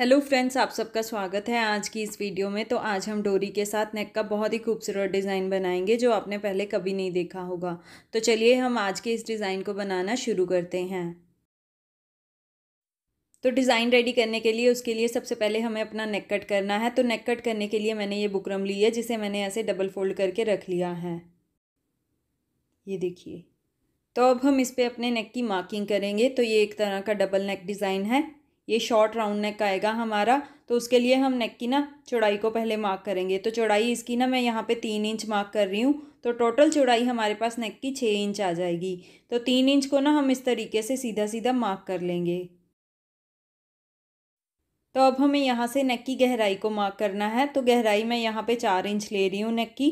hello friends आप सबका स्वागत है आज की इस वीडियो में तो आज हम डोरी के साथ नेक का बहुत ही खूबसूरत डिज़ाइन बनाएंगे जो आपने पहले कभी नहीं देखा होगा तो चलिए हम आज के इस डिज़ाइन को बनाना शुरू करते हैं तो डिज़ाइन रेडी करने के लिए उसके लिए सबसे पहले हमें अपना नेक कट करना है तो नेक कट करने के लिए मैंने ये बुकरम ली है जिसे मैंने ऐसे डबल फोल्ड करके रख लिया है ये देखिए तो अब हम इस पर अपने नेक की मार्किंग करेंगे तो ये एक तरह का डबल नेक डिज़ाइन है ये शॉर्ट राउंड नेक आएगा हमारा तो उसके लिए हम नेक की ना चौड़ाई को पहले मार्क करेंगे तो चौड़ाई इसकी ना मैं यहाँ पे तीन इंच मार्क कर रही हूँ तो टोटल चौड़ाई हमारे पास नेक की छः इंच आ जाएगी तो तीन इंच को ना हम इस तरीके से सीधा सीधा मार्क कर लेंगे तो अब हमें यहाँ से नेक की गहराई को मार्क करना है तो गहराई मैं यहाँ पर चार इंच ले रही हूँ नेक की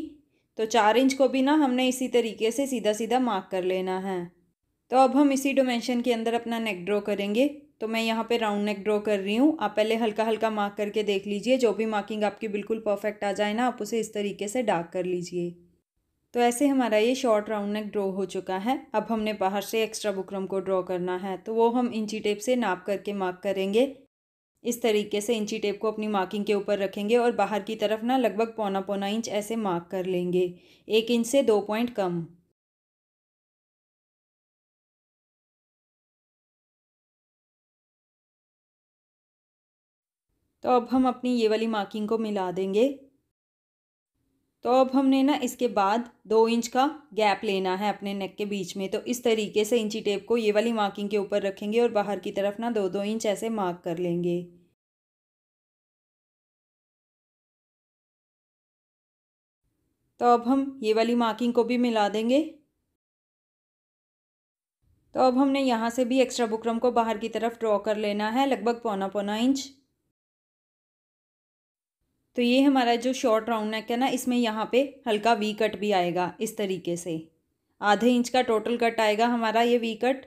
तो चार इंच को भी ना हमने इसी तरीके से सीधा सीधा मार्क कर लेना है तो अब हम इसी डोमेंशन के अंदर अपना नेक ड्रॉ करेंगे तो मैं यहाँ पे राउंड नेक ड्रॉ कर रही हूँ आप पहले हल्का हल्का मार्क करके देख लीजिए जो भी मार्किंग आपकी बिल्कुल परफेक्ट आ जाए ना आप उसे इस तरीके से डार्क कर लीजिए तो ऐसे हमारा ये शॉर्ट राउंड नेक ड्रॉ हो चुका है अब हमने बाहर से एक्स्ट्रा बुकरम को ड्रॉ करना है तो वो हम इंची टेप से नाप करके मार्क करेंगे इस तरीके से इंची टेप को अपनी मार्किंग के ऊपर रखेंगे और बाहर की तरफ ना लगभग पौना पौना इंच ऐसे मार्क कर लेंगे एक इंच से दो पॉइंट कम तो अब हम अपनी ये वाली मार्किंग को मिला देंगे तो अब हमने ना इसके बाद दो इंच का गैप लेना है अपने नेक के बीच में तो इस तरीके से इंची टेप को ये वाली मार्किंग के ऊपर रखेंगे और बाहर की तरफ ना दो दो इंच ऐसे मार्क कर लेंगे तो अब हम ये वाली मार्किंग को भी मिला देंगे तो अब हमने यहाँ से भी एक्स्ट्रा बुकरम को बाहर की तरफ ड्रॉ कर लेना है लगभग पौना पौना इंच तो ये हमारा जो शॉर्ट राउंड नेक है ना इसमें यहाँ पे हल्का वी कट भी आएगा इस तरीके से आधे इंच का टोटल कट आएगा हमारा ये वी कट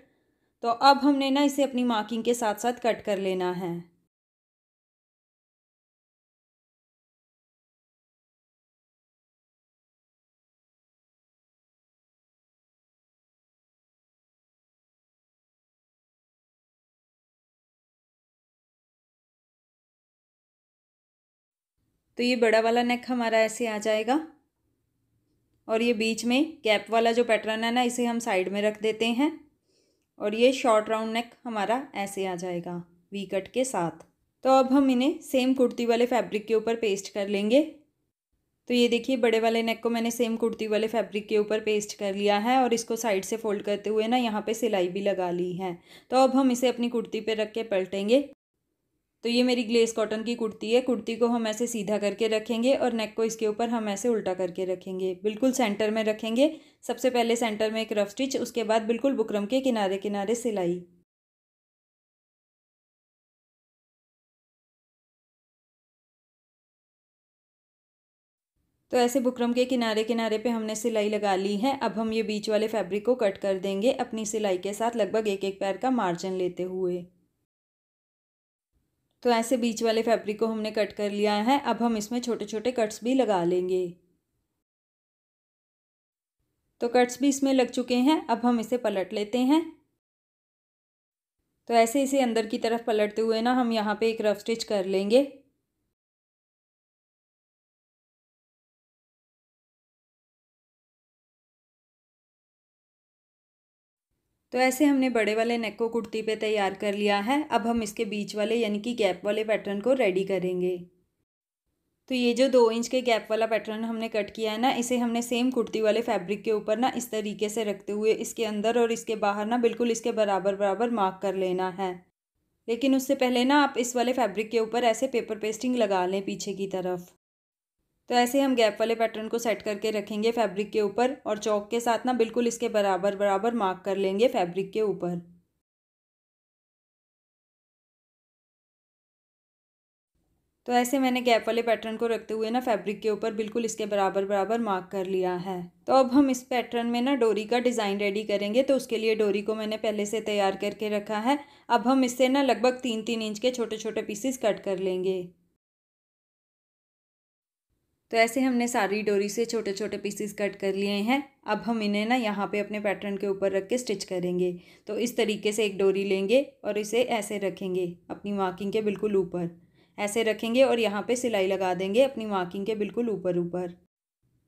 तो अब हमने ना इसे अपनी मार्किंग के साथ साथ कट कर लेना है तो ये बड़ा वाला नेक हमारा ऐसे आ जाएगा और ये बीच में कैप वाला जो पैटर्न है ना इसे हम साइड में रख देते हैं और ये शॉर्ट राउंड नेक हमारा ऐसे आ जाएगा वी कट के साथ तो अब हम इन्हें सेम कुर्ती वाले फैब्रिक के ऊपर पेस्ट कर लेंगे तो ये देखिए बड़े वाले नेक को मैंने सेम कुर्ती वाले फैब्रिक के ऊपर पेस्ट कर लिया है और इसको साइड से फोल्ड करते हुए ना यहाँ पे सिलाई भी लगा ली है तो अब हम इसे अपनी कुर्ती पे रख के पलटेंगे तो ये मेरी ग्लेस कॉटन की कुर्ती है कुर्ती को हम ऐसे सीधा करके रखेंगे और नेक को इसके ऊपर हम ऐसे उल्टा करके रखेंगे बिल्कुल सेंटर में रखेंगे सबसे पहले सेंटर में एक रफ स्टिच उसके बाद बिल्कुल बुकरम के किनारे किनारे सिलाई तो ऐसे बुकरम के किनारे किनारे पे हमने सिलाई लगा ली है अब हम ये बीच वाले फैब्रिक को कट कर देंगे अपनी सिलाई के साथ लगभग एक एक पैर का मार्जिन लेते हुए तो ऐसे बीच वाले फैब्रिक को हमने कट कर लिया है अब हम इसमें छोटे छोटे कट्स भी लगा लेंगे तो कट्स भी इसमें लग चुके हैं अब हम इसे पलट लेते हैं तो ऐसे इसे अंदर की तरफ पलटते हुए ना हम यहाँ पे एक रफ स्टिच कर लेंगे तो ऐसे हमने बड़े वाले नेक को कुर्ती पे तैयार कर लिया है अब हम इसके बीच वाले यानी कि गैप वाले पैटर्न को रेडी करेंगे तो ये जो दो इंच के गैप वाला पैटर्न हमने कट किया है ना इसे हमने सेम कुर्ती वाले फैब्रिक के ऊपर ना इस तरीके से रखते हुए इसके अंदर और इसके बाहर ना बिल्कुल इसके बराबर बराबर मार्क कर लेना है लेकिन उससे पहले ना आप इस वाले फैब्रिक के ऊपर ऐसे पेपर पेस्टिंग लगा लें पीछे की तरफ तो ऐसे हम गैप वाले पैटर्न को सेट करके रखेंगे फैब्रिक के ऊपर और चौक के साथ ना बिल्कुल इसके बराबर बराबर मार्क कर लेंगे फैब्रिक के ऊपर तो ऐसे मैंने गैप वाले पैटर्न को रखते हुए ना फैब्रिक के ऊपर बिल्कुल इसके बराबर बराबर मार्क कर लिया है तो अब हम इस पैटर्न में ना डोरी का डिज़ाइन रेडी करेंगे तो उसके लिए डोरी को मैंने पहले से तैयार करके रखा है अब हम इससे ना लगभग तीन तीन इंच के छोटे छोटे पीसेस कट कर लेंगे तो ऐसे हमने सारी डोरी से छोटे छोटे पीसीस कट कर लिए हैं अब हम इन्हें ना यहाँ पे अपने पैटर्न के ऊपर रख के स्टिच करेंगे तो इस तरीके से एक डोरी लेंगे और इसे ऐसे रखेंगे अपनी मार्किंग के बिल्कुल ऊपर ऐसे रखेंगे और यहाँ पे सिलाई लगा देंगे अपनी मार्किंग के बिल्कुल ऊपर ऊपर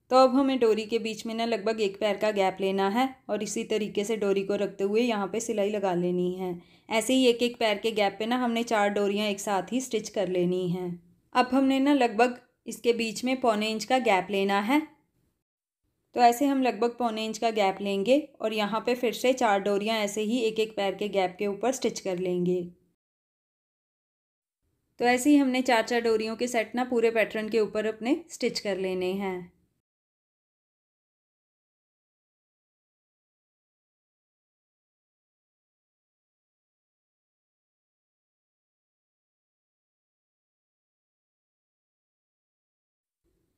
तो अब हमें डोरी के बीच में ना लगभग एक पैर का गैप लेना है और इसी तरीके से डोरी को रखते हुए यहाँ पे सिलाई लगा लेनी है ऐसे ही एक एक पैर के गैप पे ना हमने चार डोरियाँ एक साथ ही स्टिच कर लेनी हैं अब हमने ना लगभग इसके बीच में पौने इंच का गैप लेना है तो ऐसे हम लगभग पौने इंच का गैप लेंगे और यहाँ पे फिर से चार डोरियाँ ऐसे ही एक एक पैर के गैप के ऊपर स्टिच कर लेंगे तो ऐसे ही हमने चार चार डोरियों के सेट ना पूरे पैटर्न के ऊपर अपने स्टिच कर लेने हैं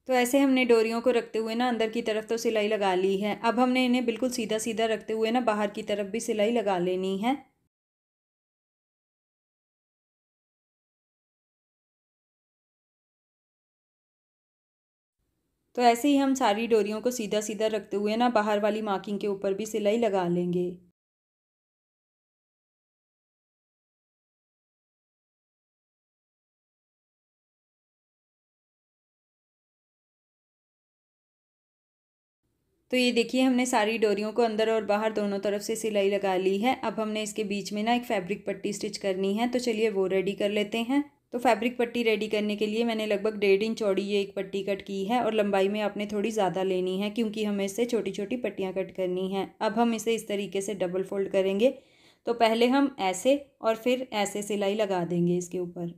तो ऐसे हमने डोरियों को रखते हुए ना अंदर की तरफ तो सिलाई लगा ली है अब हमने इन्हें बिल्कुल सीधा सीधा रखते हुए ना बाहर की तरफ भी सिलाई लगा लेनी है तो ऐसे ही हम सारी डोरियों को सीधा सीधा रखते हुए ना बाहर वाली मार्किंग के ऊपर भी सिलाई लगा लेंगे तो ये देखिए हमने सारी डोरियों को अंदर और बाहर दोनों तरफ से सिलाई लगा ली है अब हमने इसके बीच में ना एक फैब्रिक पट्टी स्टिच करनी है तो चलिए वो रेडी कर लेते हैं तो फैब्रिक पट्टी रेडी करने के लिए मैंने लगभग डेढ़ इंच चौड़ी ये एक पट्टी कट की है और लंबाई में आपने थोड़ी ज़्यादा लेनी है क्योंकि हमें इससे छोटी छोटी पट्टियाँ कट करनी हैं अब हम इसे इस तरीके से डबल फोल्ड करेंगे तो पहले हम ऐसे और फिर ऐसे सिलाई लगा देंगे इसके ऊपर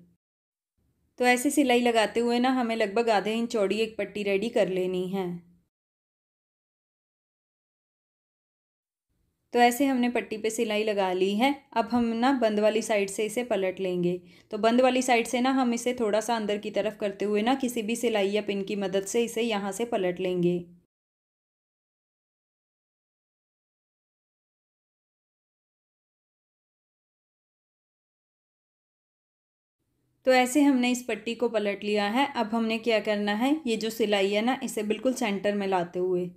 तो ऐसे सिलाई लगाते हुए ना हमें लगभग आधे इंच चौड़ी एक पट्टी रेडी कर लेनी है तो ऐसे हमने पट्टी पे सिलाई लगा ली है अब हम ना बंद वाली साइड से इसे पलट लेंगे तो बंद वाली साइड से ना हम इसे थोड़ा सा अंदर की तरफ करते हुए ना किसी भी सिलाई या पिन की मदद से इसे यहाँ से पलट लेंगे तो ऐसे हमने इस पट्टी को पलट लिया है अब हमने क्या करना है ये जो सिलाई है ना इसे बिल्कुल सेंटर में लाते हुए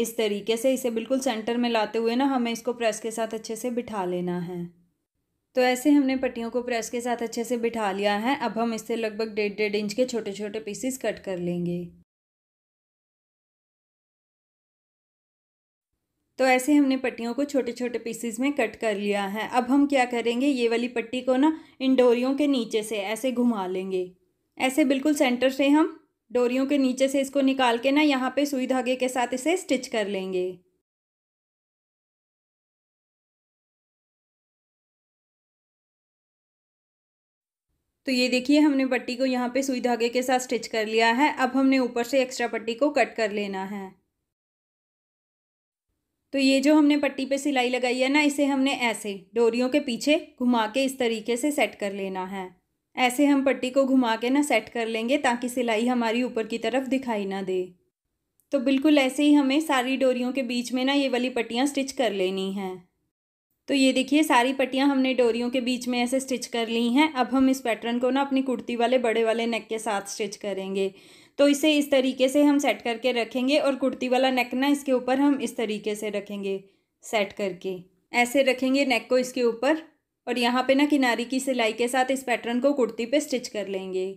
इस तरीके से इसे बिल्कुल सेंटर में लाते हुए ना हमें इसको प्रेस के साथ अच्छे से बिठा लेना है तो ऐसे हमने पट्टियों को प्रेस के साथ अच्छे से बिठा लिया है अब हम इससे लगभग डेढ़ डेढ़ इंच के छोटे छोटे पीसेस कट कर लेंगे तो ऐसे हमने पट्टियों को छोटे छोटे पीसेस में कट कर लिया है अब हम क्या करेंगे ये वाली पट्टी को ना इन डोरियों के नीचे से ऐसे घुमा लेंगे ऐसे बिल्कुल सेंटर से हम डोरियों के नीचे से इसको निकाल के ना यहाँ पे सुई धागे के साथ इसे स्टिच कर लेंगे तो ये देखिए हमने पट्टी को यहाँ पे सुई धागे के साथ स्टिच कर लिया है अब हमने ऊपर से एक्स्ट्रा पट्टी को कट कर लेना है तो ये जो हमने पट्टी पे सिलाई लगाई है ना इसे हमने ऐसे डोरियों के पीछे घुमा के इस तरीके से सेट कर लेना है ऐसे हम पट्टी को घुमा के ना सेट कर लेंगे ताकि सिलाई हमारी ऊपर की तरफ दिखाई ना दे तो बिल्कुल ऐसे ही हमें सारी डोरियों के बीच में ना ये वाली पट्टियाँ स्टिच कर लेनी हैं तो ये देखिए सारी पट्टियाँ हमने डोरियों के बीच में ऐसे स्टिच कर ली हैं अब हम इस पैटर्न को ना अपनी कुर्ती वाले बड़े वाले नेक के साथ स्टिच करेंगे तो इसे इस तरीके से हम सेट करके रखेंगे और कुर्ती वाला नेक ना इसके ऊपर हम इस तरीके से रखेंगे सेट करके ऐसे रखेंगे नेक को इसके ऊपर और यहाँ पे ना किनारी की सिलाई के साथ इस पैटर्न को कुर्ती पे स्टिच कर लेंगे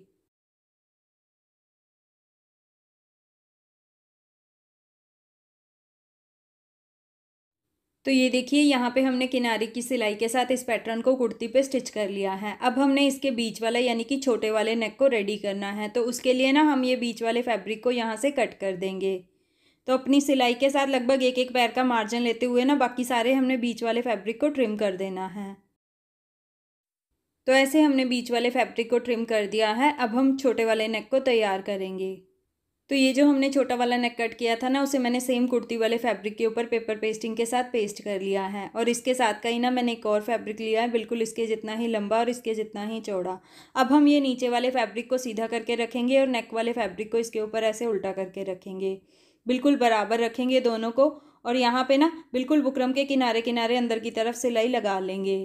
तो ये देखिए यहाँ पे हमने किनारे की सिलाई के साथ इस पैटर्न को कुर्ती पे स्टिच कर लिया है अब हमने इसके बीच वाला यानी कि छोटे वाले नेक को रेडी करना है तो उसके लिए ना हम ये बीच वाले फैब्रिक को यहाँ से कट कर देंगे तो अपनी सिलाई के साथ लगभग एक एक पैर का मार्जिन लेते हुए ना बाकी सारे हमने बीच वाले फैब्रिक को ट्रिम कर देना है तो ऐसे हमने बीच वाले फैब्रिक को ट्रिम कर दिया है अब हम छोटे वाले नेक को तैयार करेंगे तो ये जो हमने छोटा वाला नेक कट किया था ना उसे मैंने सेम कुर्ती वाले फैब्रिक के ऊपर पेपर पेस्टिंग के साथ पेस्ट कर लिया है और इसके साथ का ही ना मैंने एक और फैब्रिक लिया है बिल्कुल इसके जितना ही लंबा और इसके जितना ही चौड़ा अब हम ये नीचे वाले फैब्रिक को सीधा करके रखेंगे और नेक वाले फैब्रिक को इसके ऊपर ऐसे उल्टा करके रखेंगे बिल्कुल बराबर रखेंगे दोनों को और यहाँ पर ना बिल्कुल बुकरम के किनारे किनारे अंदर की तरफ सिलाई लगा लेंगे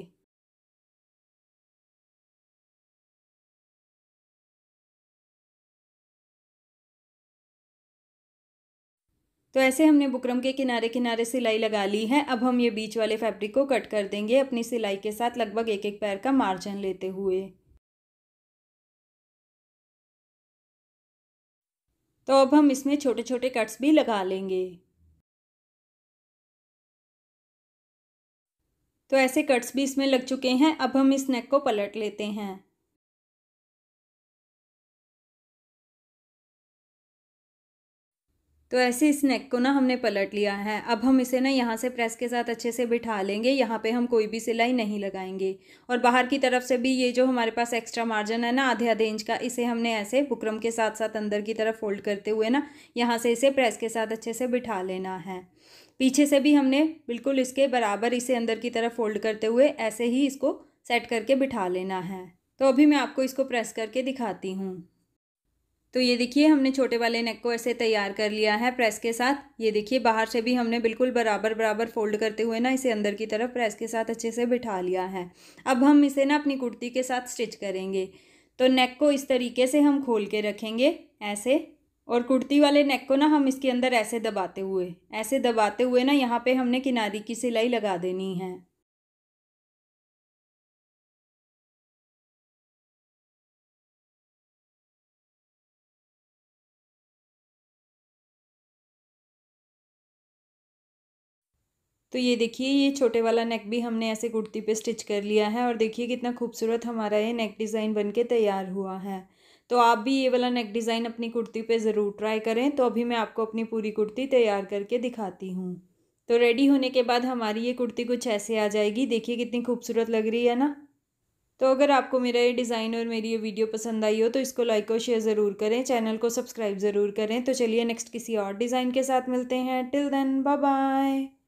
तो ऐसे हमने बुकरम के किनारे किनारे सिलाई लगा ली है अब हम ये बीच वाले फैब्रिक को कट कर देंगे अपनी सिलाई के साथ लगभग एक एक पैर का मार्जिन लेते हुए तो अब हम इसमें छोटे छोटे कट्स भी लगा लेंगे तो ऐसे कट्स भी इसमें लग चुके हैं अब हम इस नेक को पलट लेते हैं तो ऐसे इस नेक को ना हमने पलट लिया है अब हम इसे ना यहाँ से प्रेस के साथ अच्छे से बिठा लेंगे यहाँ पे हम कोई भी सिलाई नहीं लगाएंगे और बाहर की तरफ से भी ये जो हमारे पास एक्स्ट्रा मार्जिन है ना आधे आधे इंच का इसे हमने ऐसे बुकरम के साथ साथ अंदर की तरफ फोल्ड करते हुए ना यहाँ से इसे प्रेस के साथ अच्छे से बिठा लेना है पीछे से भी हमने बिल्कुल इसके बराबर इसे अंदर की तरफ फोल्ड करते हुए ऐसे ही इसको सेट करके बिठा लेना है तो अभी मैं आपको इसको प्रेस करके दिखाती हूँ तो ये देखिए हमने छोटे वाले नेक को ऐसे तैयार कर लिया है प्रेस के साथ ये देखिए बाहर से भी हमने बिल्कुल बराबर बराबर फोल्ड करते हुए ना इसे अंदर की तरफ प्रेस के साथ अच्छे से बिठा लिया है अब हम इसे ना अपनी कुर्ती के साथ स्टिच करेंगे तो नेक को इस तरीके से हम खोल के रखेंगे ऐसे और कुर्ती वाले नेक को ना हम इसके अंदर ऐसे दबाते हुए ऐसे दबाते हुए ना यहाँ पे हमने किनारी की सिलाई लगा देनी है तो ये देखिए ये छोटे वाला नेक भी हमने ऐसे कुर्ती पे स्टिच कर लिया है और देखिए कितना खूबसूरत हमारा ये नेक डिज़ाइन बन के तैयार हुआ है तो आप भी ये वाला नेक डिज़ाइन अपनी कुर्ती पे ज़रूर ट्राई करें तो अभी मैं आपको अपनी पूरी कुर्ती तैयार करके दिखाती हूँ तो रेडी होने के बाद हमारी ये कुर्ती कुछ ऐसे आ जाएगी देखिए कितनी खूबसूरत लग रही है ना तो अगर आपको मेरा ये डिज़ाइन और मेरी ये वीडियो पसंद आई हो तो इसको लाइक और शेयर ज़रूर करें चैनल को सब्सक्राइब ज़रूर करें तो चलिए नेक्स्ट किसी और डिज़ाइन के साथ मिलते हैं टिल देन बाय बाय